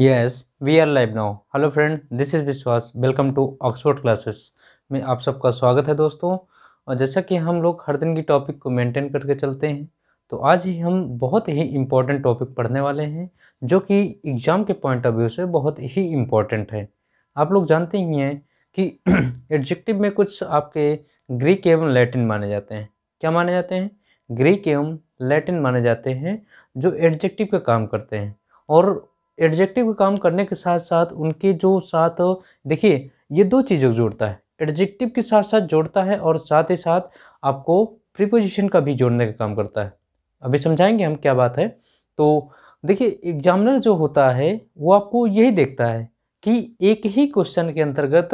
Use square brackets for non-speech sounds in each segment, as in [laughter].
Yes we are live now hello friend this is Vishwas welcome to Oxford classes में आप सबका स्वागत है दोस्तों और जैसा कि हम लोग हर दिन की टॉपिक को मेंटेन करके चलते हैं तो आज ही हम बहुत ही इम्पॉर्टेंट टॉपिक पढ़ने वाले हैं जो कि एग्ज़ाम के पॉइंट ऑफ व्यू से बहुत ही इम्पोर्टेंट है आप लोग जानते ही हैं कि एडजेक्टिव [clears throat] में कुछ आपके ग्रीक एवं लैटिन माने जाते हैं क्या माने जाते हैं ग्रीक एवं लैटिन माने जाते हैं जो एडजेक्टिव का काम करते हैं और एडजेक्टिव का काम करने के साथ साथ उनके जो साथ देखिए ये दो चीज़ों को जोड़ता है एडजेक्टिव के साथ साथ जोड़ता है और साथ ही साथ आपको प्रीपोजिशन का भी जोड़ने का काम करता है अभी समझाएंगे हम क्या बात है तो देखिए एग्जामिनर जो होता है वो आपको यही देखता है कि एक ही क्वेश्चन के अंतर्गत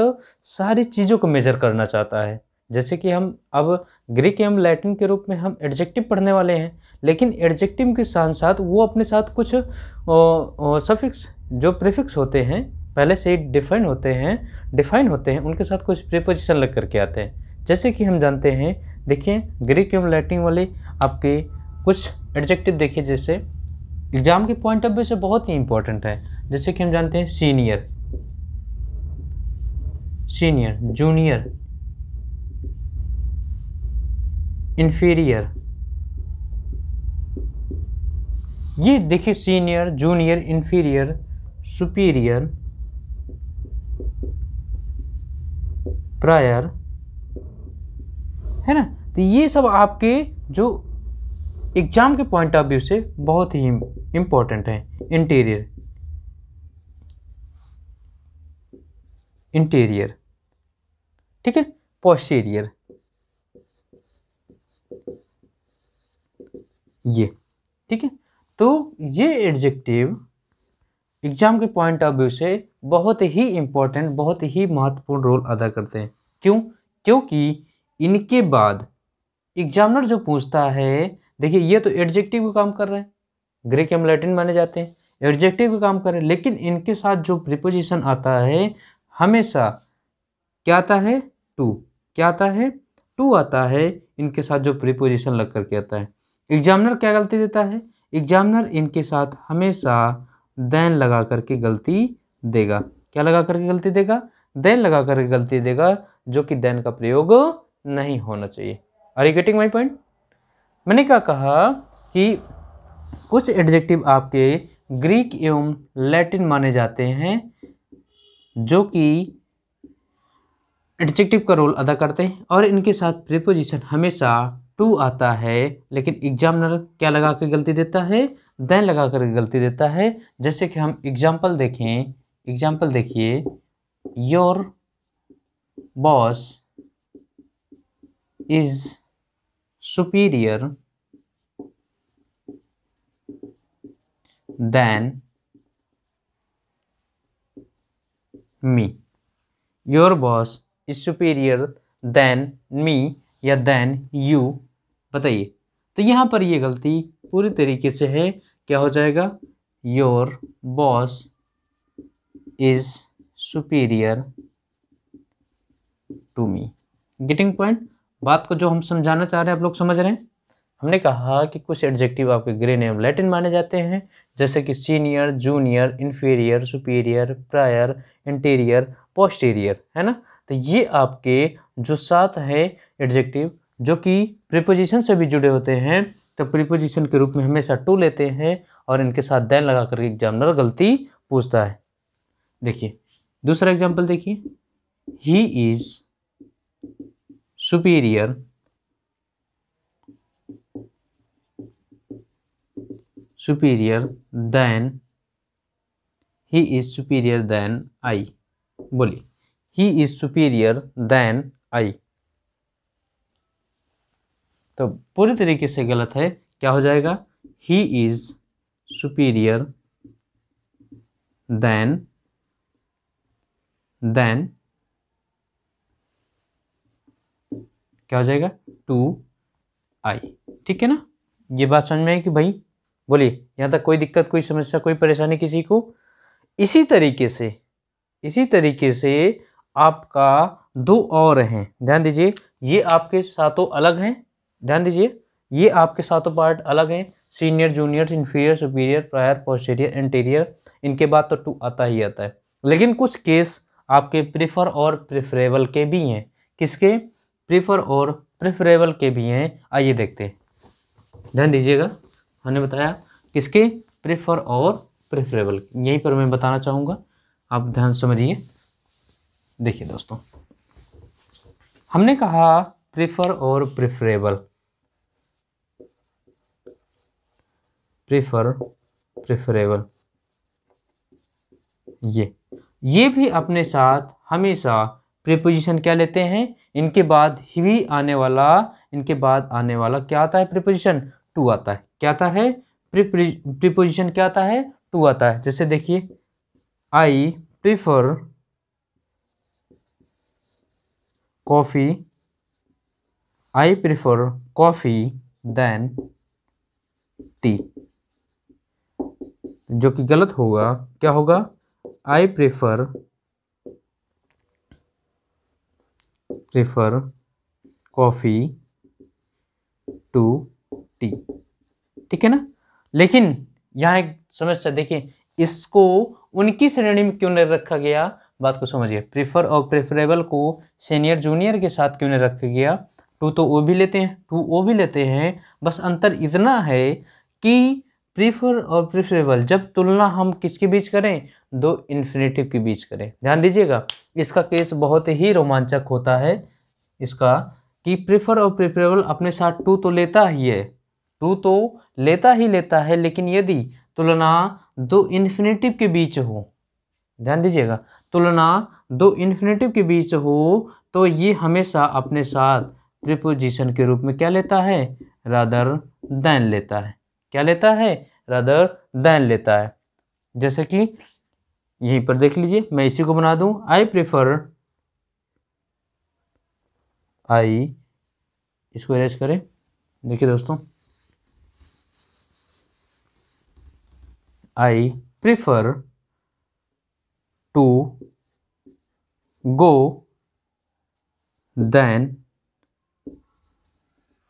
सारी चीज़ों को मेजर करना चाहता है जैसे कि हम अब ग्रीक एवं लैटिन के रूप में हम एडजेक्टिव पढ़ने वाले हैं लेकिन एडजेक्टिव के साथ साथ वो अपने साथ कुछ सफिक्स जो प्रीफिक्स होते हैं पहले से ही डिफाइन होते हैं डिफाइन होते हैं उनके साथ कुछ प्रीपोजिशन लग करके आते हैं जैसे कि हम जानते हैं देखिए ग्रीक एवं लैटिन वाले आपके कुछ एडजेक्टिव देखिए जैसे एग्जाम के पॉइंट ऑफ व्यू से बहुत ही इंपॉर्टेंट है जैसे कि हम जानते हैं सीनियर सीनियर जूनियर इन्फीरियर ये देखिए senior junior inferior superior prior है ना तो ये सब आपके जो एग्जाम के पॉइंट ऑफ व्यू से बहुत ही इंपॉर्टेंट है इंटीरियर इंटीरियर ठीक है पोस्टीरियर ये ठीक है तो ये एडजेक्टिव एग्जाम के पॉइंट ऑफ व्यू से बहुत ही इम्पोर्टेंट बहुत ही महत्वपूर्ण रोल अदा करते हैं क्यों क्योंकि इनके बाद एग्जामिनर जो पूछता है देखिए ये तो एडजेक्टिव का काम कर रहे हैं ग्रीक एम लैटिन माने जाते हैं एडजेक्टिव का काम कर रहे हैं लेकिन इनके साथ जो प्रिपोजिशन आता है हमेशा क्या आता है टू क्या आता है टू आता है इनके साथ जो प्रिपोजिशन लग करके आता है एग्जामिनर क्या गलती देता है एग्जामिनर इनके साथ हमेशा दैन लगा करके गलती देगा क्या लगा करके गलती देगा दैन लगा करके गलती देगा जो कि दैन का प्रयोग नहीं होना चाहिए are you getting my point मैंने क्या कहा कि कुछ एडजेक्टिव आपके ग्रीक एवं लैटिन माने जाते हैं जो कि एडजेक्टिव का रोल अदा करते हैं और इनके साथ प्रिपोजिशन हमेशा टू आता है लेकिन एग्जामिनर क्या लगा कर गलती देता है देन लगा कर गलती देता है जैसे कि हम एग्जाम्पल देखें एग्जाम्पल देखिए your boss is superior than me your boss is superior than me या देन यू बताइए तो यहाँ पर ये गलती पूरी तरीके से है क्या हो जाएगा your boss is superior to me getting point बात को जो हम समझाना चाह रहे हैं आप लोग समझ रहे हैं हमने कहा कि कुछ एडजेक्टिव आपके ग्रे नेम लैटिन माने जाते हैं जैसे कि senior junior inferior superior prior interior posterior है ना तो ये आपके जो सात है एडजेक्टिव जो कि प्रिपोजिशन से भी जुड़े होते हैं तो प्रीपोजिशन के रूप में हमेशा टू लेते हैं और इनके साथ दैन लगा करके एग्जामिनर गलती पूछता है देखिए दूसरा एग्जाम्पल देखिए he is superior superior than he is superior than I बोली he is superior than I तो पूरी तरीके से गलत है क्या हो जाएगा he is superior than than क्या हो जाएगा टू आई ठीक है ना ये बात समझ में आई कि भाई बोलिए यहां तक कोई दिक्कत कोई समस्या कोई परेशानी किसी को इसी तरीके से इसी तरीके से आपका दो और हैं ध्यान दीजिए ये आपके सातों अलग हैं ध्यान दीजिए ये आपके सातों पार्ट अलग हैं senior junior inferior superior prior posterior interior इनके बाद तो टू आता ही आता है लेकिन कुछ केस आपके प्रिफर और प्रेफरेबल के भी हैं किसके प्रिफर और प्रेफरेबल के भी हैं आइए देखते हैं ध्यान दीजिएगा हमने बताया किसके प्रिफर और प्रेफरेबल यहीं पर मैं बताना चाहूँगा आप ध्यान समझिए देखिए दोस्तों हमने कहा प्रिफर और प्रेफरेबल प्रिफर प्रिफरेबल ये ये भी अपने साथ हमेशा प्रिपोजिशन क्या लेते हैं इनके बाद ही आने वाला इनके बाद आने वाला क्या आता है प्रिपोजिशन टू आता है क्या आता है प्रिपोजिशन क्या आता है टू आता है जैसे देखिए I prefer coffee I prefer coffee than tea. जो कि गलत होगा क्या होगा I prefer prefer coffee to tea ठीक है ना लेकिन यहां एक समस्या देखिए इसको उनकी श्रेणी में क्यों नहीं रखा गया बात को समझिए प्रिफर और प्रेफरेबल को सीनियर जूनियर के साथ क्यों नहीं रखा गया टू तो ओ भी लेते हैं टू ओ भी लेते हैं बस अंतर इतना है कि प्रीफर और प्रीफरेबल जब तुलना हम किसके बीच करें दो इन्फिनेटिव के बीच करें ध्यान दीजिएगा इसका केस बहुत ही रोमांचक होता है इसका कि प्रीफर और प्रीफरेबल अपने साथ टू तो लेता ही है टू तो लेता ही लेता है लेकिन यदि तुलना दो इन्फिनेटिव के बीच हो ध्यान दीजिएगा तुलना दो इन्फिनेटिव के बीच हो तो ये हमेशा अपने साथ प्रिपोजिशन के रूप में क्या लेता है रादर दैन लेता है क्या लेता है रादर दैन लेता है जैसे कि यहीं पर देख लीजिए मैं इसी को बना दूं आई प्रेफर आई इसको अरेज करें देखिए दोस्तों I prefer to go than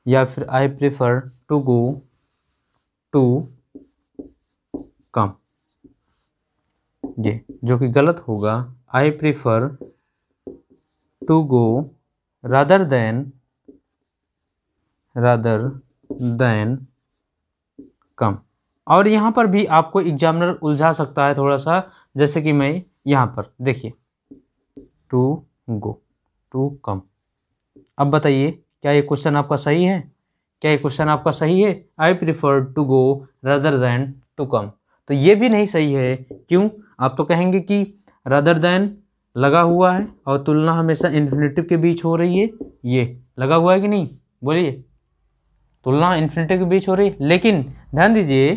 या फिर I prefer to go to come ये जो कि गलत होगा I prefer to go rather than rather than come और यहाँ पर भी आपको एग्जामिनर उलझा सकता है थोड़ा सा जैसे कि मैं यहाँ पर देखिए टू गो टू कम अब बताइए क्या ये क्वेश्चन आपका सही है क्या ये क्वेश्चन आपका सही है I prefer to go rather than to come तो ये भी नहीं सही है क्यों आप तो कहेंगे कि रदर दैन लगा हुआ है और तुलना हमेशा इन्फिनेटिव के बीच हो रही है ये लगा हुआ है कि नहीं बोलिए तुलना इन्फिनेटिव के बीच हो रही है लेकिन ध्यान दीजिए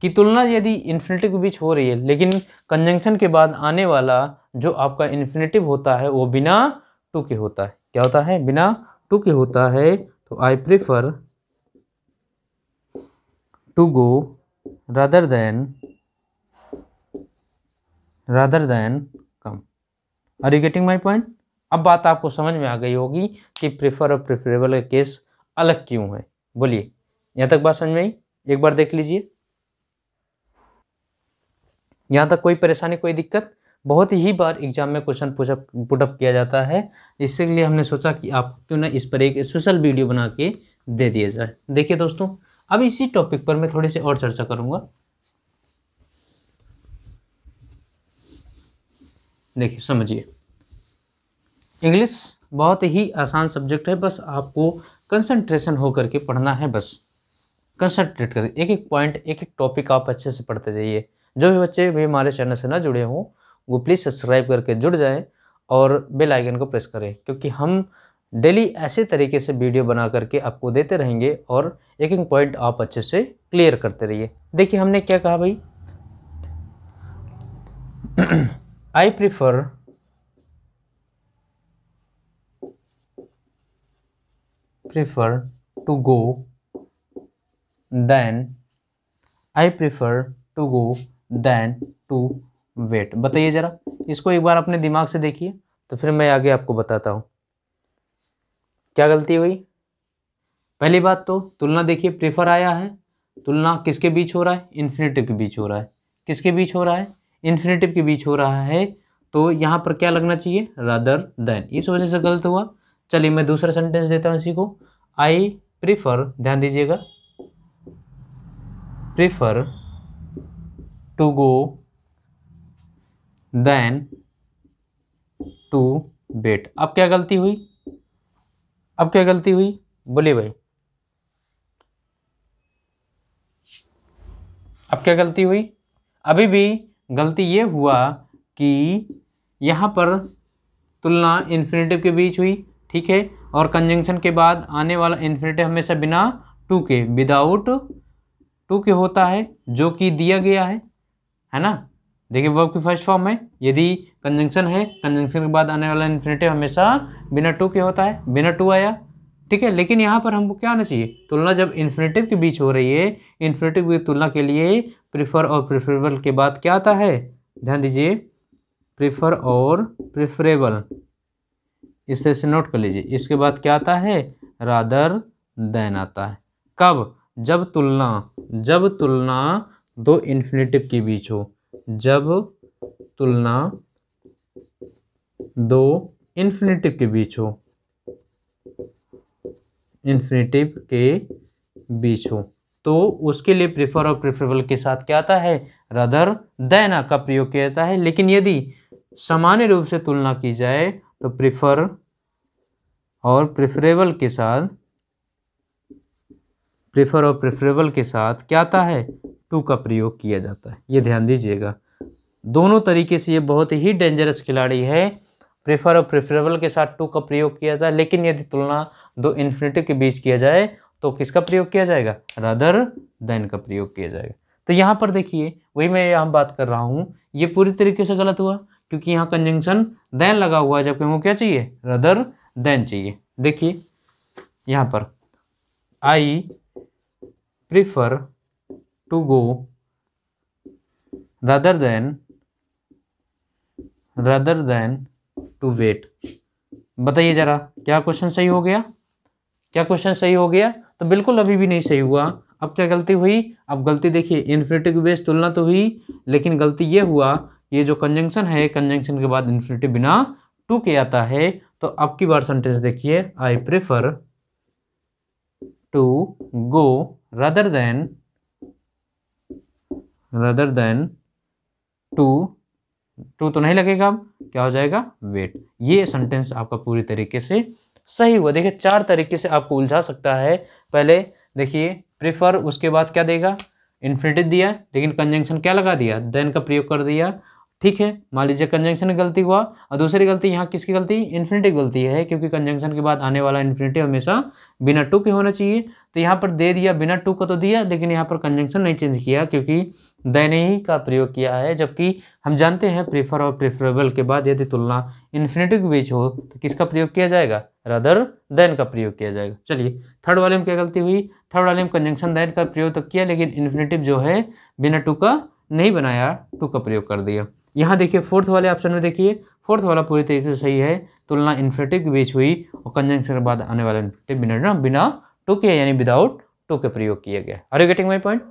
कि तुलना यदि इन्फिनेटिव के बीच हो रही है लेकिन कंजंक्शन के बाद आने वाला जो आपका इन्फिनेटिव होता है वो बिना टू के होता है क्या होता है बिना टू के होता है तो I prefer to go rather than rather than come are you getting my point अब बात आपको समझ में आ गई होगी कि प्रेफर और प्रेफरेबल का केस अलग क्यों है बोलिए यहाँ तक बात समझ में आई एक बार देख लीजिए यहाँ तक कोई परेशानी कोई दिक्कत बहुत ही बार एग्जाम में क्वेश्चन पुशअप पुटअप किया जाता है इसके लिए हमने सोचा कि आप क्यों ना इस पर एक स्पेशल वीडियो बना के दे दिया जाए देखिए दोस्तों अब इसी टॉपिक पर मैं थोड़ी सी और चर्चा करूँगा देखिए समझिए इंग्लिश बहुत ही आसान सब्जेक्ट है बस आपको कंसंट्रेशन होकर के पढ़ना है बस कंसंट्रेट कर एक एक पॉइंट एक एक टॉपिक आप अच्छे से पढ़ते जाइए जो भी बच्चे भी हमारे चैनल से ना जुड़े हों वो प्लीज़ सब्सक्राइब करके जुड़ जाएँ और बेल आइकन को प्रेस करें क्योंकि हम डेली ऐसे तरीके से वीडियो बना करके आपको देते रहेंगे और एक एक पॉइंट आप अच्छे से क्लियर करते रहिए देखिए हमने क्या कहा भाई I prefer prefer to go than I prefer to go than to wait बताइए ज़रा इसको एक बार अपने दिमाग से देखिए तो फिर मैं आगे आपको बताता हूँ क्या गलती हुई पहली बात तो तुलना देखिए प्रेफर आया है तुलना किसके बीच हो रहा है इन्फिनेटिव के बीच हो रहा है किसके बीच हो रहा है इन्फिनेटिव के बीच हो रहा है तो यहाँ पर क्या लगना चाहिए रादर देन इस वजह से गलत हुआ चलिए मैं दूसरा सेंटेंस देता हूँ इसी को आई प्रीफर ध्यान दीजिएगा prefer to go than to wait अब क्या गलती हुई अब क्या गलती हुई बोलिए भाई अब क्या गलती हुई अभी भी गलती ये हुआ कि यहाँ पर तुलना इन्फिनेटिव के बीच हुई ठीक है और कंजंक्शन के बाद आने वाला इन्फिनेटिव हमेशा बिना टू के विदाउट टू के होता है जो कि दिया गया है है ना देखिए वर्ब की फर्स्ट फॉर्म है यदि कंजंक्शन है कंजंक्शन के बाद आने वाला इन्फिनेटिव हमेशा बिना टू के होता है बिना टू आया ठीक है लेकिन यहाँ पर हमको क्या आना चाहिए तुलना जब इन्फिनेटिव के बीच हो रही है इन्फिनेटिव की तुलना के लिए प्रिफर और प्रिफरेबल के बाद क्या आता है ध्यान दीजिए प्रिफर और प्रिफरेबल इससे इसे नोट कर लीजिए इसके बाद क्या आता है रादर देन आता है कब जब तुलना जब तुलना दो इन्फिनेटिव के बीच हो जब तुलना दो इन्फिनेटिव के बीच हो इन्फिनेटिव के बीच हो तो उसके लिए प्रिफर और प्रेफरेबल के साथ क्या आता है रदर दैना का प्रयोग किया जाता है लेकिन यदि सामान्य रूप से तुलना की जाए तो प्रिफर और प्रेफरेबल के साथ प्रिफर और प्रेफरेबल के साथ क्या आता है टू का प्रयोग किया जाता है ये ध्यान दीजिएगा दोनों तरीके से ये बहुत ही डेंजरस खिलाड़ी है प्रेफर और प्रेफरेबल के साथ टू का प्रयोग किया जाए लेकिन यदि तुलना दो इन्फिनेटिव के बीच किया जाए तो किसका प्रयोग किया जाएगा रदर देन का प्रयोग किया जाएगा तो यहाँ पर देखिए वही मैं यहाँ बात कर रहा हूँ ये पूरी तरीके से गलत हुआ क्योंकि यहाँ कंजंक्शन देन लगा हुआ है जबकि वो क्या चाहिए रदर देन चाहिए देखिए यहाँ पर I prefer to go rather than rather than to wait बताइए ज़रा क्या क्वेश्चन सही हो गया क्या क्वेश्चन सही हो गया तो बिल्कुल अभी भी नहीं सही हुआ अब क्या गलती हुई अब गलती देखिए इन्फिनेटिव बेस तुलना तो हुई लेकिन गलती ये हुआ ये जो कंजंक्शन है कंजंक्शन के बाद इन्फिनेटिव बिना टू के आता है तो अब की बार सेंटेंस देखिए I prefer to go rather than rather than to to तो नहीं लगेगा अब क्या हो जाएगा वेट ये सेंटेंस आपका पूरी तरीके से सही हुआ देखिए चार तरीके से आपको उलझा सकता है पहले देखिए प्रिफर उसके बाद क्या देगा इन्फिनेटिव दिया लेकिन कंजंक्शन क्या लगा दिया देन का प्रयोग कर दिया ठीक है मान लीजिए कंजंक्शन की गलती हुआ और दूसरी गलती यहाँ किसकी गलती इन्फिनिटी गलती है क्योंकि कंजंक्शन के बाद आने वाला इन्फिनिटी हमेशा बिना टू के होना चाहिए तो यहाँ पर दे दिया बिना टू का तो दिया लेकिन यहाँ पर कंजंक्शन नहीं चेंज किया क्योंकि दैन ही का प्रयोग किया है जबकि हम जानते हैं प्रीफर और प्रेफरेबल के बाद यदि तुलना इन्फिनिटी के बीच हो तो किसका प्रयोग किया जाएगा रदर दैन का प्रयोग किया जाएगा चलिए थर्ड वाले में क्या गलती हुई थर्ड वाले में कंजंक्शन दैन का प्रयोग तो किया लेकिन इन्फिनेटिव जो है बिना टू का नहीं बनाया टू का प्रयोग कर दिया यहाँ देखिए फोर्थ वाले ऑप्शन में देखिए फोर्थ वाला पूरी तरीके से सही है तुलना इन्फिनेटिव के बीच हुई और कंजंक्शन के बाद आने वाला इन्फिनेटिव बिना बिना टू के यानी विदाउट टू के प्रयोग किया गया are you getting my point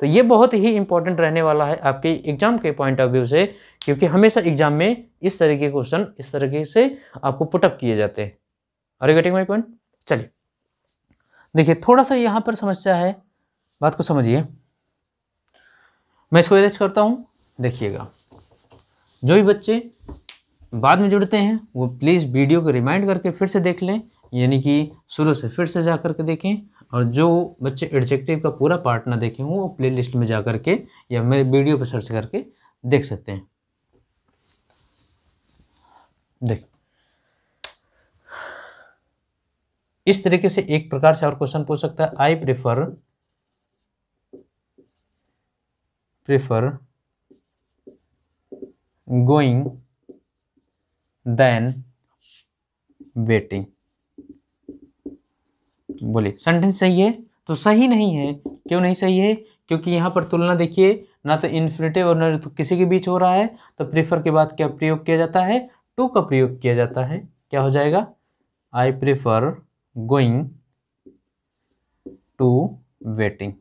तो ये बहुत ही इंपॉर्टेंट रहने वाला है आपके एग्जाम के पॉइंट ऑफ व्यू से क्योंकि हमेशा एग्जाम में इस तरीके के क्वेश्चन इस तरीके से आपको पुटअप किए जाते हैं are you getting my point चलिए देखिए थोड़ा सा यहाँ पर समस्या है बात को समझिए मैं इसको एरेज करता हूँ देखिएगा जो भी बच्चे बाद में जुड़ते हैं वो प्लीज़ वीडियो को रिमाइंड करके फिर से देख लें यानी कि शुरू से फिर से जा कर के देखें और जो बच्चे एडजेक्टिव का पूरा पार्ट ना देखें वो प्ले लिस्ट में जा कर के या मेरे वीडियो पर सर्च करके देख सकते हैं देख इस तरीके से एक प्रकार से और क्वेश्चन पूछ सकता है I prefer prefer going than waiting बोलिए सेंटेंस सही है तो सही नहीं है क्यों नहीं सही है क्योंकि यहाँ पर तुलना देखिए ना तो इन्फिनेटिव और ना तो किसी के बीच हो रहा है तो प्रेफर के बाद क्या प्रयोग किया जाता है टू का प्रयोग किया जाता है क्या हो जाएगा I prefer going to waiting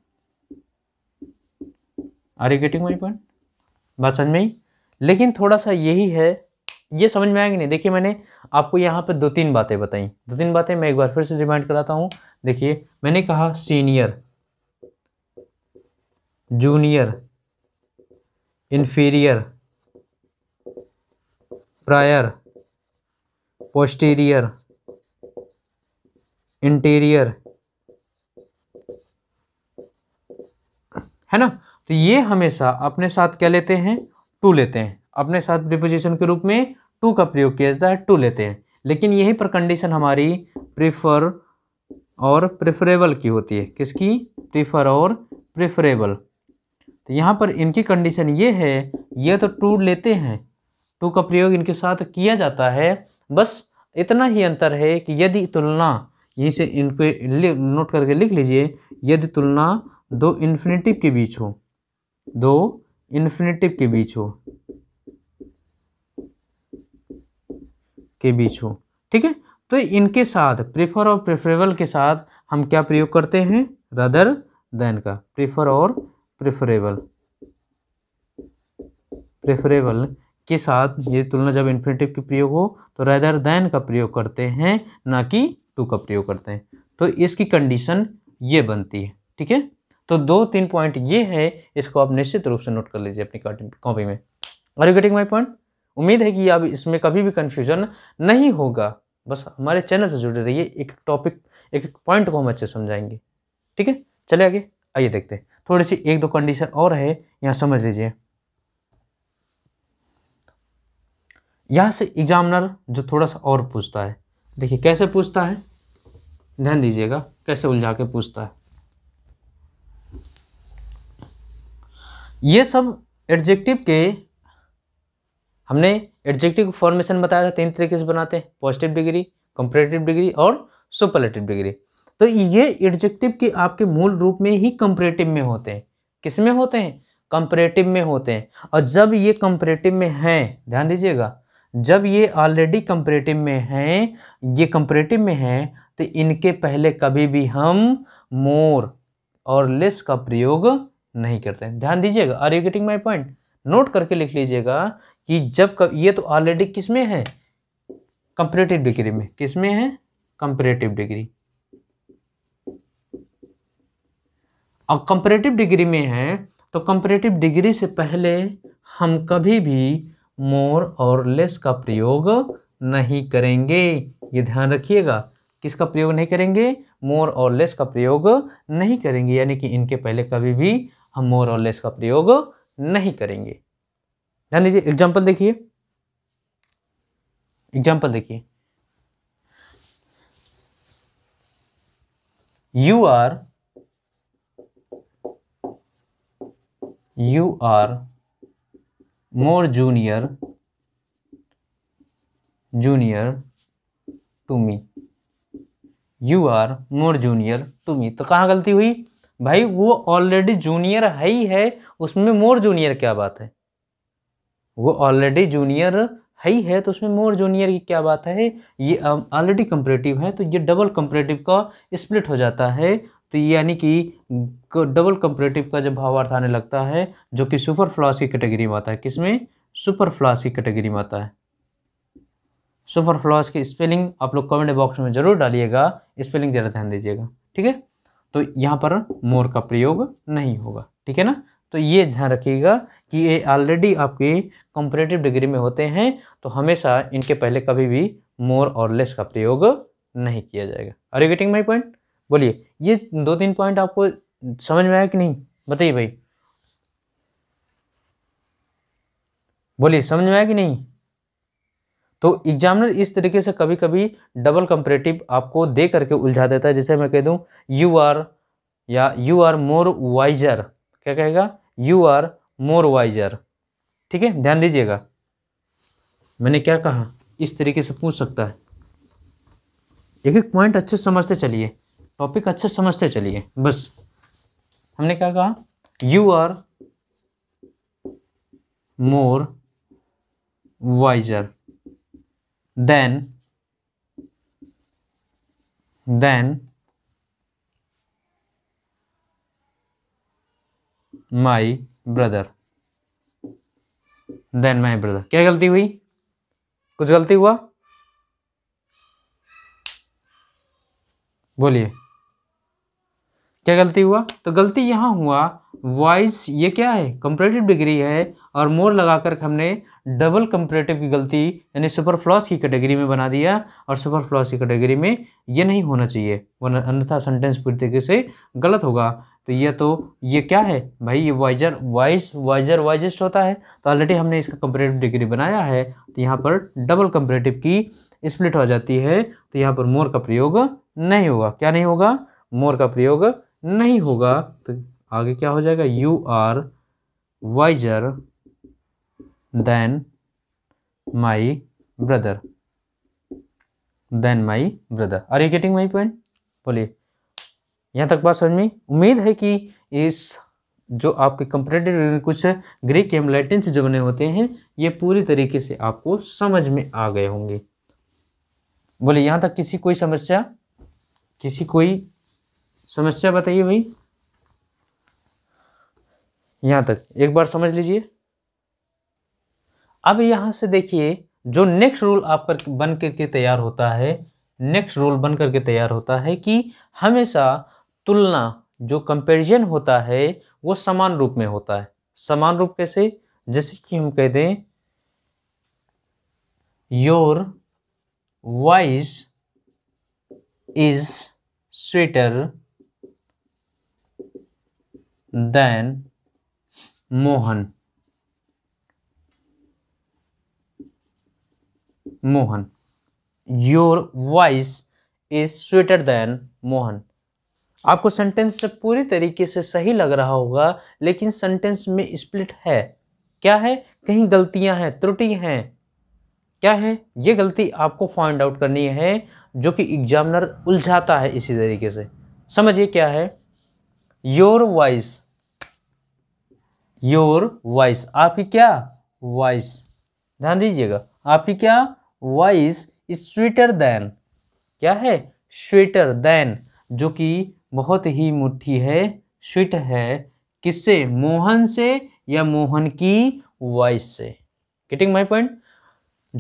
are you getting my point बात समझ में लेकिन थोड़ा सा यही है ये समझ में आएंगे नहीं देखिए मैंने आपको यहाँ पर दो तीन बातें बताई दो तीन बातें मैं एक बार फिर से रिमाइंड कराता हूँ देखिए मैंने कहा senior junior inferior prior posterior interior है ना तो ये हमेशा अपने साथ क्या लेते हैं टू लेते हैं अपने साथ प्रिपोजिशन के रूप में टू का प्रयोग किया जाता है टू लेते हैं लेकिन यहीं पर कंडीशन हमारी प्रिफर और प्रेफरेबल की होती है किसकी प्रिफर और प्रेफरेबल तो यहाँ पर इनकी कंडीशन ये है ये तो टू लेते हैं टू का प्रयोग इनके साथ किया जाता है बस इतना ही अंतर है कि यदि तुलना यहीं से इन पे नोट करके लिख लीजिए यदि तुलना दो इन्फिनेटिव के बीच हो दो इन्फिनेटिव के बीच हो के बीच हो ठीक है तो इनके साथ प्रेफर और प्रेफरेबल के साथ हम क्या प्रयोग करते हैं रदर देन का प्रेफर और प्रेफरेबल प्रेफरेबल के साथ ये तुलना जब इन्फिनेटिव के प्रयोग हो तो रदर देन का प्रयोग करते हैं ना कि टू का प्रयोग करते हैं तो इसकी कंडीशन ये बनती है ठीक है तो दो तीन पॉइंट ये है इसको आप निश्चित रूप से नोट कर लीजिए अपनी कॉपी में are you getting my point उम्मीद है कि आप इसमें कभी भी कन्फ्यूजन नहीं होगा बस हमारे चैनल से जुड़े रहिए एक टॉपिक एक एक पॉइंट को हम अच्छे समझाएंगे ठीक है चले आगे आइए देखते हैं थोड़ी सी एक दो कंडीशन और है यहाँ समझ लीजिए यहाँ से एग्जामिनर जो थोड़ा सा और पूछता है देखिए कैसे पूछता है ध्यान दीजिएगा कैसे उलझा के पूछता है ये सब एडजेक्टिव के हमने एडजेक्टिव को फॉर्मेशन बताया था तीन तरीके से बनाते हैं पॉजिटिव डिग्री कंपरेटिव डिग्री और सुपरलेटिव डिग्री तो ये एडजेक्टिव के आपके मूल रूप में ही कंपरेटिव में होते हैं किस में होते हैं कंपरेटिव में होते हैं और जब ये कंपरेटिव में हैं ध्यान दीजिएगा जब ये ऑलरेडी कंपरेटिव में हैं ये कंपरेटिव में हैं तो इनके पहले कभी भी हम मोर और लेस का प्रयोग नहीं करते हैं ध्यान दीजिएगा are you getting my point note करके लिख लीजिएगा कि जब कर, ये तो ऑलरेडी किस में है कंपरेटिव डिग्री में किस में है कंपरेटिव डिग्री और कंपरेटिव डिग्री में है तो कंपरेटिव डिग्री से पहले हम कभी भी मोर और लेस का प्रयोग नहीं करेंगे ये ध्यान रखिएगा किसका प्रयोग नहीं करेंगे मोर और लेस का प्रयोग नहीं करेंगे यानी कि इनके पहले कभी भी हम मोर और लेस का प्रयोग नहीं करेंगे ध्यान दीजिए एग्जाम्पल देखिए एग्जाम्पल देखिए you are you are more junior junior to me you are more junior to me तो कहाँ गलती हुई भाई वो ऑलरेडी जूनियर है ही है उसमें मोर जूनियर क्या बात है वो ऑलरेडी जूनियर है ही है तो उसमें मोर जूनियर की क्या बात है ये ऑलरेडी um, कंपरेटिव है तो ये डबल कंपरेटिव का स्प्लिट हो जाता है तो यानी कि डबल कंपरेटिव का जब भावार्थ आने लगता है जो कि सुपर फ्लॉस की कैटेगरी में आता है किसमें सुपर फ्लॉस की कैटेगरी में आता है सुपर फ्लॉस की स्पेलिंग आप लोग कमेंट बॉक्स में ज़रूर डालिएगा स्पेलिंग ज़रा ध्यान दीजिएगा ठीक है तो यहाँ पर मोर का प्रयोग नहीं होगा ठीक है ना तो ये ध्यान रखिएगा कि ये ऑलरेडी आपके कंपरेटिव डिग्री में होते हैं तो हमेशा इनके पहले कभी भी मोर और लेस का प्रयोग नहीं किया जाएगा अरे गेटिंग माई पॉइंट बोलिए ये दो तीन पॉइंट आपको समझ में आया कि नहीं बताइए भाई बोलिए समझ में आया कि नहीं तो एग्जामिनर इस तरीके से कभी कभी डबल कंपरेटिव आपको दे करके उलझा देता है जैसे मैं कह दूँ यू आर या यू आर मोर वाइजर क्या कहेगा यू आर मोर वाइजर ठीक है ध्यान दीजिएगा मैंने क्या कहा इस तरीके से पूछ सकता है एक एक पॉइंट अच्छे समझते चलिए टॉपिक अच्छे समझते चलिए बस हमने क्या कहा you are more wiser then then my brother then my brother क्या गलती हुई कुछ गलती हुआ बोलिए क्या गलती हुआ तो गलती यहाँ हुआ वॉइस ये क्या है कंपरेटिव डिग्री है और मोर लगा कर हमने डबल कंपरेटिव की गलती यानी सुपर फ्लॉस की कैटेगरी में बना दिया और सुपर फ्लॉस की कैटेगरी में ये नहीं होना चाहिए वन अन्यथा सेंटेंस पूरी तरीके से गलत होगा तो ये तो ये क्या है भाई ये वाइजर वाइज वाइजर वाइजेस्ट होता है तो ऑलरेडी हमने इसका कंपरेटिव डिग्री बनाया है तो यहाँ पर डबल कंपरेटिव की स्प्लिट हो जाती है तो यहाँ पर मोर का प्रयोग नहीं होगा क्या नहीं होगा मोर का प्रयोग नहीं होगा तो आगे क्या हो जाएगा you are wiser than my brother than my brother are you getting my point बोलिए यहाँ तक बात समझ में उम्मीद है कि इस जो आपके कंपटेटिव कुछ ग्रीक एम लैटिन से जो बने होते हैं ये पूरी तरीके से आपको समझ में आ गए होंगे बोले यहाँ तक किसी कोई समस्या किसी कोई समस्या बताइए भाई यहाँ तक एक बार समझ लीजिए अब यहाँ से देखिए जो नेक्स्ट रूल आप कर बन करके तैयार होता है नेक्स्ट रूल बन करके तैयार होता है कि हमेशा तुलना जो कंपेरिजन होता है वो समान रूप में होता है समान रूप कैसे जैसे कि हम कह दें your voice is sweeter than Mohan Mohan your voice is sweeter than Mohan आपको सेंटेंस पूरी तरीके से सही लग रहा होगा लेकिन सेंटेंस में स्प्लिट है क्या है कहीं गलतियां हैं त्रुटि हैं क्या है ये गलती आपको फाइंड आउट करनी है जो कि एग्जामिनर उलझाता है इसी तरीके से समझिए क्या है योर वॉइस योर वॉइस आपकी क्या वॉइस ध्यान दीजिएगा आपकी क्या वॉइस इज स्वीटर दैन क्या है स्वीटर दैन जो कि बहुत ही मुट्ठी है स्वीट है किससे मोहन से या मोहन की वॉइस से गेटिंग माई पॉइंट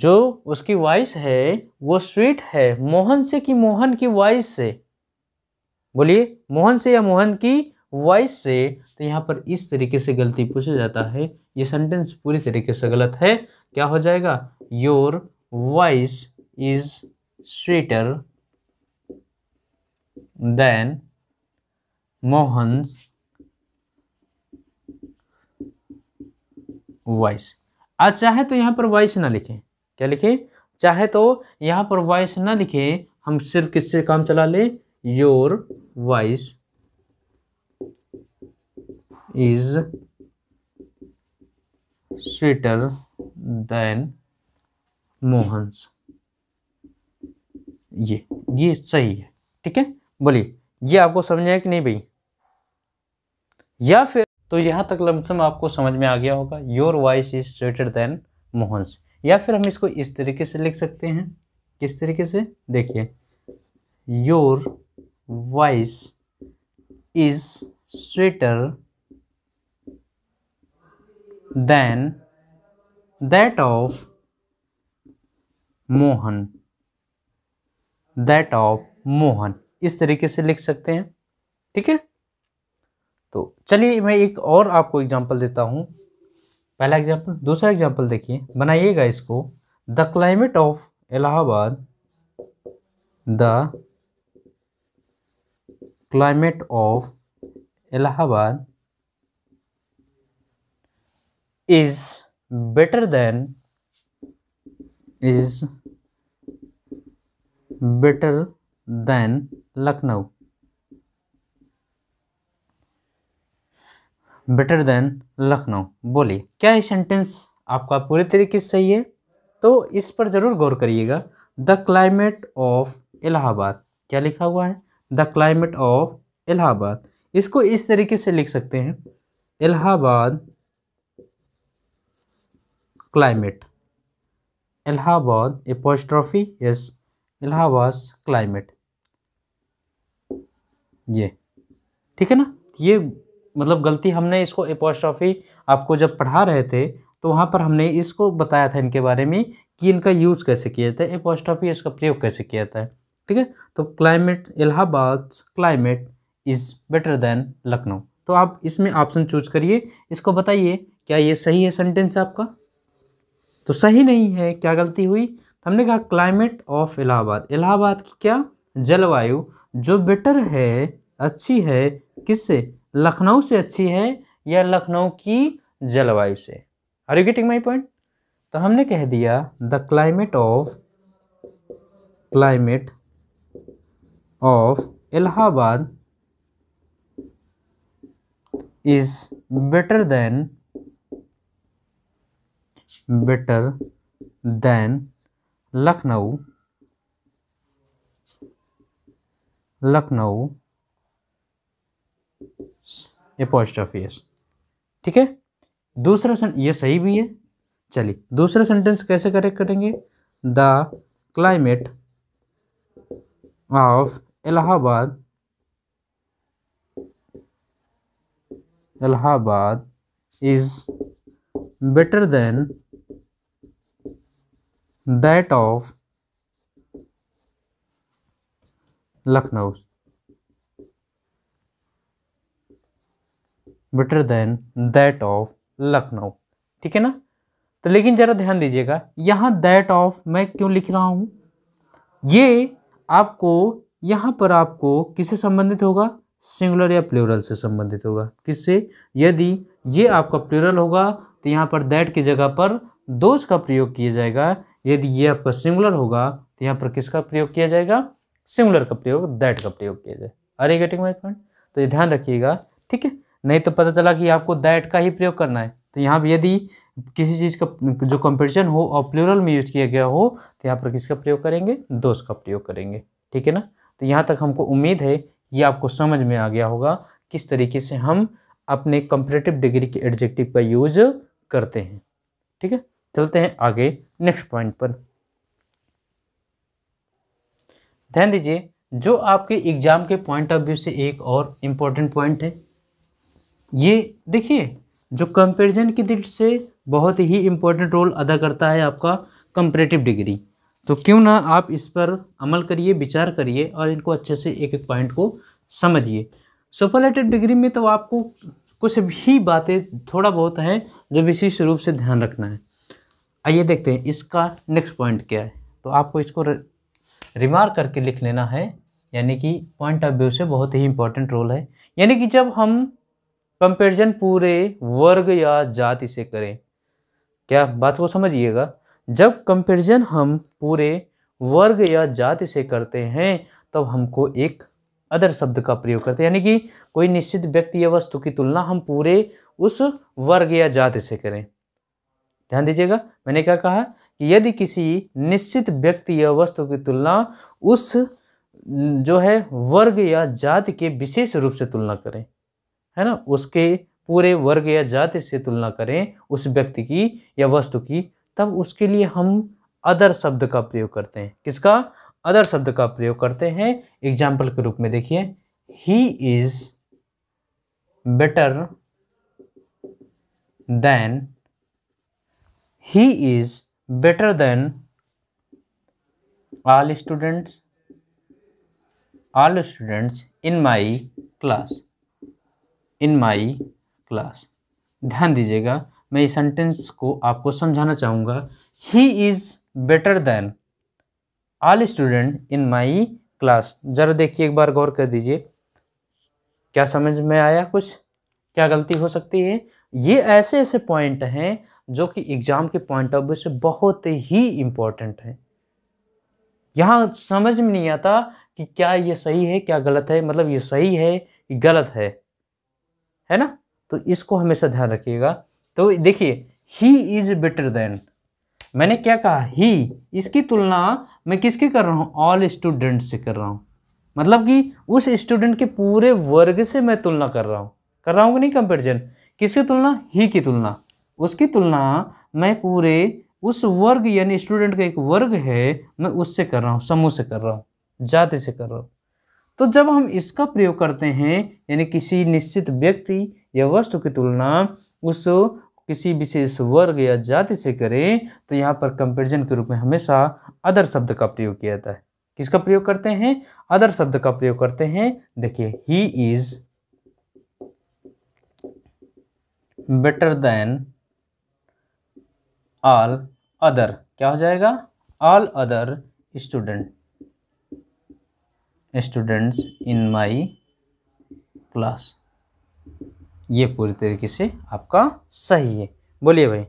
जो उसकी वॉइस है वो स्वीट है मोहन से कि मोहन की वॉइस से बोलिए मोहन से या मोहन की वॉइस से तो यहाँ पर इस तरीके से गलती पूछा जाता है ये सेंटेंस पूरी तरीके से गलत है क्या हो जाएगा your voice is sweeter than Mohan voice आज चाहे तो यहाँ पर वॉइस ना लिखें क्या लिखें चाहे तो यहाँ पर वॉइस ना लिखें हम सिर्फ किससे काम चला लें your voice is sweeter than Mohan's ये ये सही है ठीक है बोलिए ये आपको समझ आया कि नहीं भाई या फिर तो यहां तक लमसम आपको समझ में आ गया होगा your voice is sweeter than Mohan's या फिर हम इसको इस तरीके से लिख सकते हैं किस तरीके से देखिए your voice is sweeter than that of Mohan that of Mohan इस तरीके से लिख सकते हैं ठीक है तो चलिए मैं एक और आपको एग्जाम्पल देता हूँ पहला एग्जाम्पल दूसरा एग्जाम्पल देखिए बनाइएगा इसको द क्लाइमेट ऑफ इलाहाबाद द climate of Allahabad is better than is better than Lucknow. Better than Lucknow बोलिए क्या ये सेंटेंस आपका पूरे तरीके से सही है तो इस पर ज़रूर गौर करिएगा द क्लाइमेट ऑफ इलाहाबाद क्या लिखा हुआ है द क्लाइमेट ऑफ इलाहाबाद इसको इस तरीके से लिख सकते हैं Allahabad climate Allahabad apostrophe S Allahabad climate ये ठीक है ना ये मतलब गलती हमने इसको एपोस्ट्रॉफी आपको जब पढ़ा रहे थे तो वहाँ पर हमने इसको बताया था इनके बारे में कि इनका यूज़ कैसे किया जाता है एपोस्ट्रॉफी इसका प्रयोग कैसे किया जाता है ठीक है तो climate Allahabad climate is better than Lucknow तो आप इसमें ऑप्शन चूज करिए इसको बताइए क्या ये सही है सेंटेंस आपका तो सही नहीं है क्या गलती हुई तो हमने कहा क्लाइमेट ऑफ इलाहाबाद इलाहाबाद की क्या जलवायु जो बेटर है अच्छी है किससे लखनऊ से अच्छी है या लखनऊ की जलवायु से are you getting my point तो हमने कह दिया the climate of climate of Allahabad is better than better than Lucknow Lucknow apostrophe S ठीक है दूसरा ये सही भी है चलिए दूसरा सेंटेंस कैसे करेक्ट करेंगे the climate of Allahabad Allahabad is better than that of Lucknow better than that of Lucknow ठीक है ना तो लेकिन जरा ध्यान दीजिएगा यहां दैट ऑफ मैं क्यों लिख रहा हूं ये आपको यहाँ पर आपको किससे संबंधित होगा सिंगुलर या प्लूरल से संबंधित होगा किससे यदि ये आपका प्लूरल होगा तो यहाँ पर दैट की जगह पर दोज का प्रयोग किया जाएगा यदि ये आपका सिंगुलर होगा तो यहाँ पर किसका प्रयोग किया जाएगा सिंगुलर का प्रयोग दैट का प्रयोग किया जाए अरे गेटिंग माई पॉइंट तो ये ध्यान रखिएगा ठीक है नहीं तो पता चला कि आपको दैट का ही प्रयोग करना है तो यहाँ पर यदि किसी चीज़ का जो कंपेरिजन हो और प्लूरल में यूज किया गया हो तो यहाँ पर किसका प्रयोग करेंगे दोष का प्रयोग करेंगे ठीक है ना तो यहाँ तक हमको उम्मीद है ये आपको समझ में आ गया होगा किस तरीके से हम अपने कंपरेटिव डिग्री के एडजेक्टिव का यूज करते हैं ठीक है चलते हैं आगे नेक्स्ट पॉइंट पर ध्यान दीजिए जो आपके एग्जाम के पॉइंट ऑफ व्यू से एक और इम्पोर्टेंट पॉइंट है ये देखिए जो कंपैरिजन की दृष्टि से बहुत ही इम्पोर्टेंट रोल अदा करता है आपका कंपरेटिव डिग्री तो क्यों ना आप इस पर अमल करिए विचार करिए और इनको अच्छे से एक एक पॉइंट को समझिए सुपरलेटिव डिग्री में तो आपको कुछ भी बातें थोड़ा बहुत हैं जो विशेष रूप से ध्यान रखना है आइए देखते हैं इसका नेक्स्ट पॉइंट क्या है तो आपको इसको रिमार्क करके लिख लेना है यानी कि पॉइंट ऑफ व्यू से बहुत ही इंपॉर्टेंट रोल है यानी कि जब हम कंपेरिजन पूरे वर्ग या जाति से करें क्या बात को समझिएगा जब कंपेरिजन हम पूरे वर्ग या जाति से करते हैं तब हमको एक अदर शब्द का प्रयोग करते हैं यानी कि कोई निश्चित व्यक्ति या वस्तु की तुलना हम पूरे उस वर्ग या जाति से करें ध्यान दीजिएगा मैंने क्या कहा कि यदि किसी निश्चित व्यक्ति या वस्तु की तुलना उस जो है वर्ग या जाति के विशेष रूप से तुलना करें है ना उसके पूरे वर्ग या जाति से तुलना करें उस व्यक्ति की या वस्तु की तब उसके लिए हम अदर शब्द का प्रयोग करते हैं किसका अदर शब्द का प्रयोग करते हैं एग्जाम्पल के रूप में देखिए he is better than he is better than all students all students in my class in my class ध्यान दीजिएगा मैं इस सेंटेंस को आपको समझाना चाहूँगा he is better than all student in my class ज़रा देखिए एक बार गौर कर दीजिए क्या समझ में आया कुछ क्या गलती हो सकती है ये ऐसे ऐसे पॉइंट हैं जो कि एग्ज़ाम के पॉइंट ऑफ व्यू से बहुत ही इम्पोर्टेंट हैं यहाँ समझ में नहीं आता कि क्या ये सही है क्या गलत है मतलब ये सही है कि गलत है है ना तो इसको हमेशा ध्यान रखिएगा तो देखिए ही इज़ बेटर देन मैंने क्या कहा ही इसकी तुलना मैं किसकी कर रहा हूँ ऑल स्टूडेंट से कर रहा हूँ मतलब कि उस स्टूडेंट के पूरे वर्ग से मैं तुलना कर रहा हूँ कर रहा हूँ कि नहीं कंपेरिजन किसकी तुलना ही की तुलना उसकी तुलना मैं पूरे उस वर्ग यानी स्टूडेंट का एक वर्ग है मैं उससे कर रहा हूँ समूह से कर रहा हूँ जाति से कर रहा हूँ तो जब हम इसका प्रयोग करते हैं यानी किसी निश्चित व्यक्ति या वस्तु की तुलना उस किसी विशेष वर्ग या जाति से करें तो यहाँ पर कंपेरिजन के रूप में हमेशा अदर शब्द का प्रयोग किया जाता है किसका प्रयोग करते हैं अदर शब्द का प्रयोग करते हैं देखिए he is better than all other क्या हो जाएगा all other student students in my class ये पूरी तरीके से आपका सही है बोलिए भाई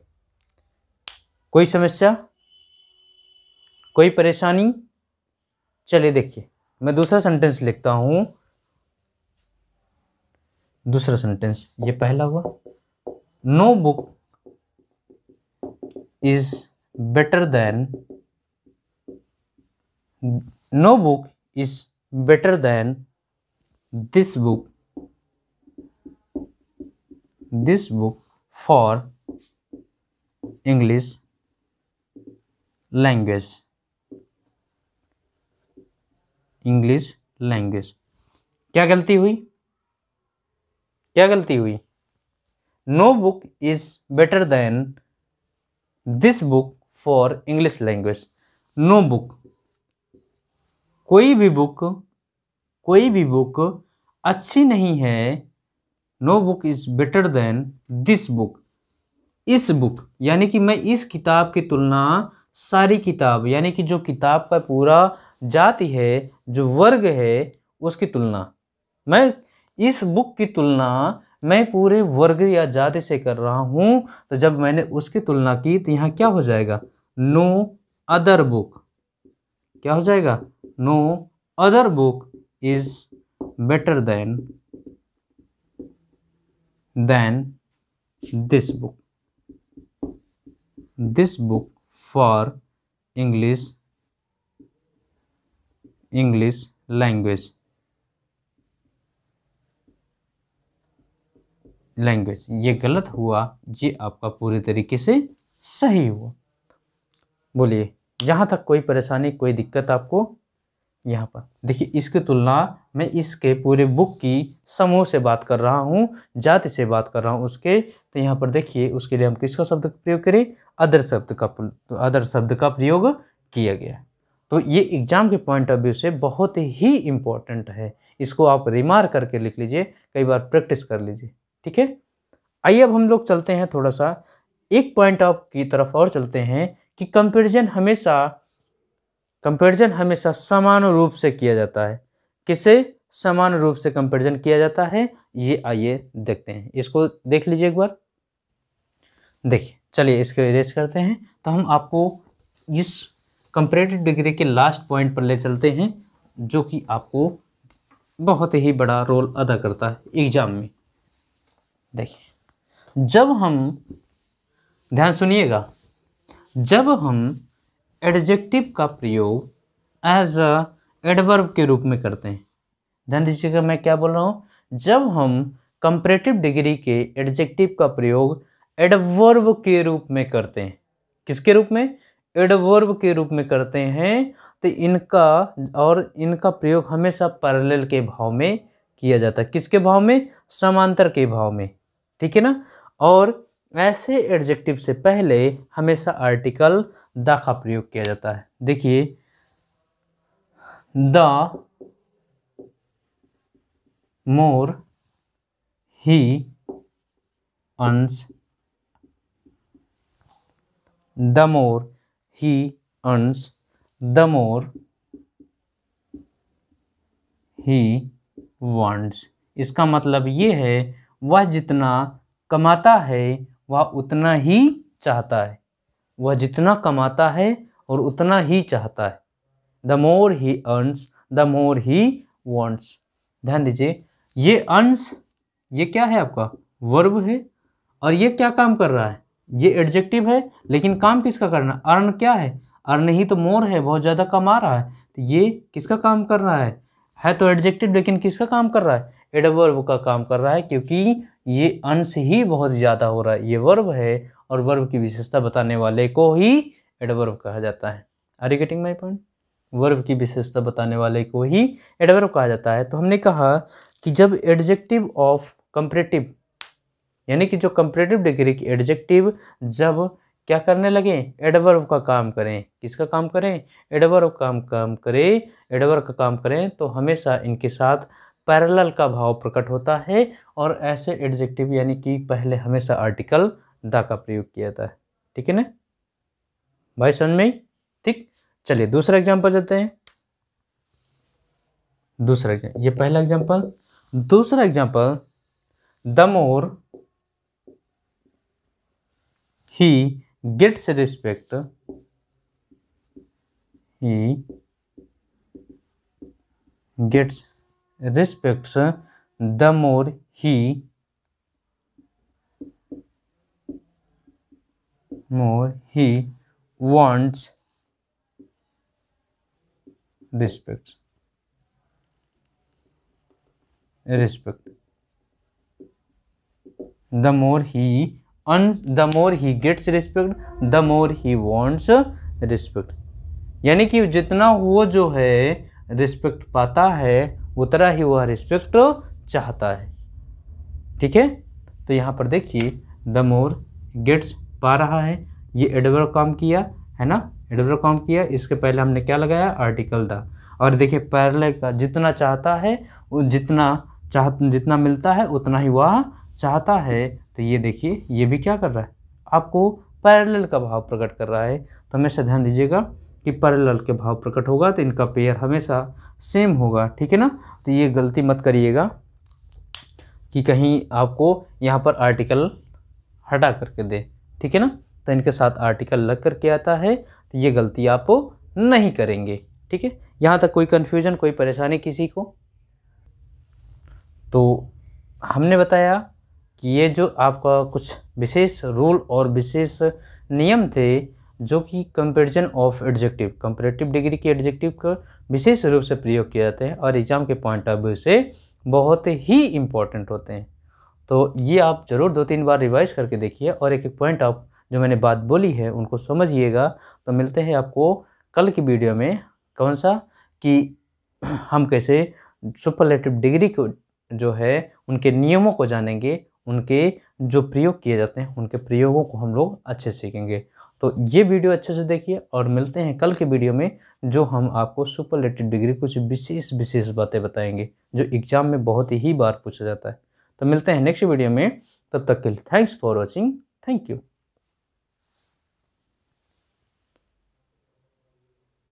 कोई समस्या कोई परेशानी चलिए देखिए मैं दूसरा सेंटेंस लिखता हूँ दूसरा सेंटेंस ये पहला हुआ no book is better than no book is better than this book this book for English language English language क्या गलती हुई क्या गलती हुई no book is better than this book for English language no book कोई भी book कोई भी बुक अच्छी नहीं है no book is better than this book इस बुक यानी कि मैं इस किताब की तुलना सारी किताब यानी कि जो किताब का पूरा जाति है जो वर्ग है उसकी तुलना मैं इस बुक की तुलना मैं पूरे वर्ग या जाति से कर रहा हूँ तो जब मैंने उसकी तुलना की तो यहाँ क्या हो जाएगा नो अदर बुक क्या हो जाएगा no other book is better than than this book this book for english english language language ये गलत हुआ ये आपका पूरी तरीके से सही हुआ बोलिए जहाँ तक कोई परेशानी कोई दिक्कत आपको यहाँ पर देखिए इसकी तुलना मैं इसके पूरे बुक की समूह से बात कर रहा हूँ जाति से बात कर रहा हूँ उसके तो यहाँ पर देखिए उसके लिए हम किसका शब्द का प्रयोग करें अदर शब्द का तो अदर शब्द का प्रयोग किया गया तो ये एग्जाम के पॉइंट ऑफ व्यू से बहुत ही इम्पोर्टेंट है इसको आप रिमार करके लिख लीजिए कई बार प्रैक्टिस कर लीजिए ठीक है आइए अब हम लोग चलते हैं थोड़ा सा एक पॉइंट ऑफ की तरफ और चलते हैं कि कंपेरिजन हमेशा कंपेरिजन हमेशा समान रूप से किया जाता है किसे समान रूप से कंपेरिजन किया जाता है ये आइए देखते हैं इसको देख लीजिए एक बार देखिए चलिए इसको इरेज करते हैं तो हम आपको इस कंपेरेटिव डिग्री के लास्ट पॉइंट पर ले चलते हैं जो कि आपको बहुत ही बड़ा रोल अदा करता है एग्ज़ाम में देखिए जब हम ध्यान सुनिएगा जब हम एडजेक्टिव का प्रयोग एज अ एडवर्ब के रूप में करते हैं ध्यान दीजिएगा मैं क्या बोल रहा हूँ जब हम कंपरेटिव डिग्री के एडजेक्टिव का प्रयोग एडवर्ब के रूप में करते हैं किसके रूप में एडवर्ब के रूप में करते हैं तो इनका और इनका प्रयोग हमेशा पैरेलल के भाव में किया जाता है किसके भाव में समांतर के भाव में ठीक है ना और ऐसे एडजेक्टिव से पहले हमेशा आर्टिकल द का प्रयोग किया जाता है देखिए द मोर ही अंस द मोर ही अंस द मोर ही वांट्स इसका मतलब ये है वह जितना कमाता है वह उतना ही चाहता है वह जितना कमाता है और उतना ही चाहता है the more he earns the more he wants ध्यान दीजिए ये अर्नस ये क्या है आपका वर्ब है और ये क्या काम कर रहा है ये एडजेक्टिव है लेकिन काम किसका करना अर्न क्या है अर्न ही तो मोर है बहुत ज़्यादा कमा रहा है तो ये किसका काम कर रहा है है तो एडजेक्टिव लेकिन किसका काम कर रहा है एडव वर्ब का काम कर रहा है क्योंकि ये अंश ही बहुत ज़्यादा हो रहा है ये वर्ब है और वर्ब की विशेषता बताने वाले को ही एडवर्ब कहा जाता है are you getting my point verb की विशेषता बताने वाले को ही एडवर्ब कहा जाता है तो हमने कहा कि जब एडजेक्टिव ऑफ कंपरेटिव यानी कि जो कंपरेटिव डिग्री की एडजेक्टिव जब क्या करने लगे एडवर्ब का काम करें किसका काम करें एडवर्ब काम काम करें एडवर्ब का काम करें तो हमेशा इनके साथ पैरेलल का भाव प्रकट होता है और ऐसे एडजेक्टिव यानी कि पहले हमेशा आर्टिकल द का प्रयोग किया जाता है ठीक है ना भाई समझ में ठीक चलिए दूसरा एग्जाम्पल देते हैं दूसरा एग्जाम्पल ये पहला एग्जाम्पल दूसरा example the more he gets respect he gets respects the more he more he wants respect respect the more he earns the more he gets respect the more he wants respect यानी कि जितना वो जो है respect पाता है उतना ही वह रिस्पेक्ट चाहता है ठीक है तो यहाँ पर देखिए द मोर गेट्स पा रहा है ये एडवर काम किया है ना एडवर काम किया इसके पहले हमने क्या लगाया आर्टिकल द और देखिए पैरल का जितना चाहता है जितना चाह जितना मिलता है उतना ही वह चाहता है तो ये देखिए ये भी क्या कर रहा है आपको पैरेलल का भाव प्रकट कर रहा है तो हमेशा ध्यान दीजिएगा कि पैरेलल के भाव प्रकट होगा तो इनका पेयर हमेशा सेम होगा ठीक है ना तो ये गलती मत करिएगा कि कहीं आपको यहाँ पर आर्टिकल हटा करके दे ठीक है ना तो इनके साथ आर्टिकल लग करके आता है तो ये गलती आप नहीं करेंगे ठीक है यहाँ तक कोई कन्फ्यूजन कोई परेशानी किसी को तो हमने बताया कि ये जो आपका कुछ विशेष रूल और विशेष नियम थे जो कि comparison of adjective comparative degree के एडजेक्टिव का विशेष रूप से प्रयोग किया जाता है और एग्जाम के पॉइंट ऑफ व्यू से बहुत ही इम्पॉर्टेंट होते हैं तो ये आप ज़रूर दो तीन बार रिवाइज करके देखिए और एक एक पॉइंट आप जो मैंने बात बोली है उनको समझिएगा तो मिलते हैं आपको कल की वीडियो में कौन सा कि हम कैसे सुपरलेटिव डिग्री को जो है उनके नियमों को जानेंगे उनके जो प्रयोग किए जाते हैं उनके प्रयोगों को हम लोग अच्छे सीखेंगे तो ये वीडियो अच्छे से देखिए और मिलते हैं कल के वीडियो में जो हम आपको सुपरलेटेड डिग्री कुछ विशेष विशेष बातें बताएंगे जो एग्जाम में बहुत ही बार पूछा जाता है तो मिलते हैं नेक्स्ट वीडियो में तब तक के लिए thanks for watching thank you